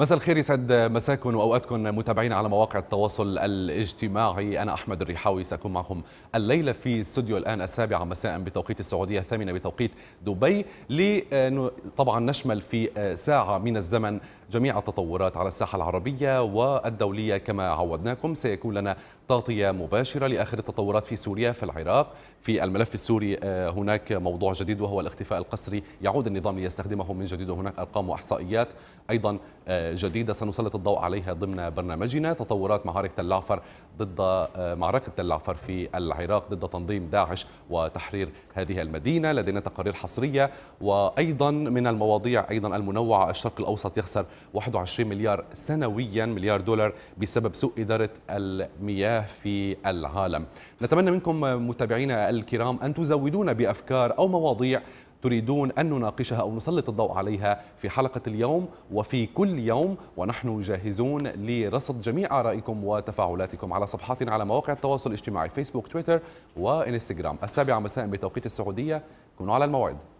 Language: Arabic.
مساء الخير يسعد مساكن واوقاتكم متابعين على مواقع التواصل الاجتماعي انا احمد الريحاوي ساكون معكم الليله في استوديو الان السابعه مساء بتوقيت السعوديه الثامنه بتوقيت دبي طبعا نشمل في ساعه من الزمن جميع التطورات على الساحة العربية والدولية كما عودناكم سيكون لنا تغطية مباشرة لآخر التطورات في سوريا في العراق في الملف السوري آه، هناك موضوع جديد وهو الاختفاء القسري يعود النظام ليستخدمه من جديد وهناك أرقام وإحصائيات أيضا آه، جديدة سنسلط الضوء عليها ضمن برنامجنا تطورات آه، معركة اللعفر ضد معركة اللعفر في العراق ضد تنظيم داعش وتحرير هذه المدينة لدينا تقارير حصرية وأيضا من المواضيع أيضا المنوعة الشرق الأوسط يخسر 21 مليار سنويا مليار دولار بسبب سوء إدارة المياه في العالم نتمنى منكم متابعينا الكرام أن تزودونا بأفكار أو مواضيع تريدون أن نناقشها أو نسلط الضوء عليها في حلقة اليوم وفي كل يوم ونحن جاهزون لرصد جميع آرائكم وتفاعلاتكم على صفحاتنا على مواقع التواصل الاجتماعي فيسبوك تويتر وإنستغرام السابعة مساء بتوقيت السعودية كونوا على الموعد